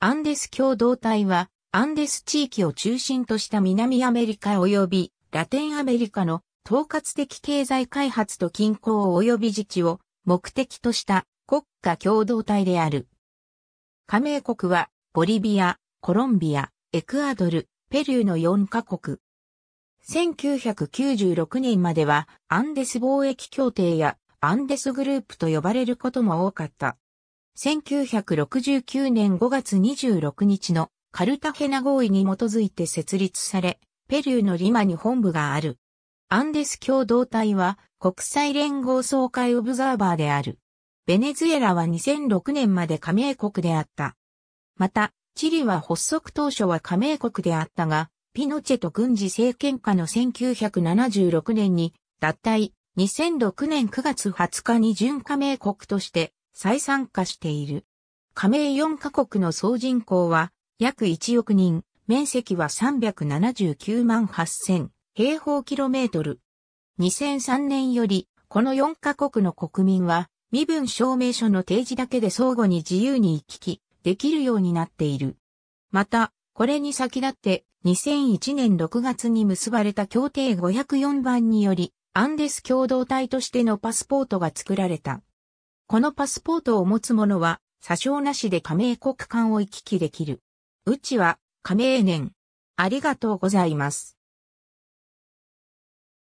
アンデス共同体は、アンデス地域を中心とした南アメリカ及びラテンアメリカの統括的経済開発と均衡及び自治を目的とした国家共同体である。加盟国はボリビア、コロンビア、エクアドル、ペルーの4カ国。1996年まではアンデス貿易協定やアンデスグループと呼ばれることも多かった。1969年5月26日のカルタヘナ合意に基づいて設立され、ペルーのリマに本部がある。アンデス共同体は国際連合総会オブザーバーである。ベネズエラは2006年まで加盟国であった。また、チリは発足当初は加盟国であったが、ピノチェと軍事政権下の1976年に脱退、2006年9月20日に準加盟国として再参加している。加盟4カ国の総人口は約1億人、面積は379万8000平方キロメートル。2003年より、この4カ国の国民は、身分証明書の提示だけで相互に自由に行き来できるようになっている。また、これに先立って2001年6月に結ばれた協定504番により、アンデス共同体としてのパスポートが作られた。このパスポートを持つ者は、詐称なしで加盟国間を行き来できる。うちは、加盟年。ありがとうございます。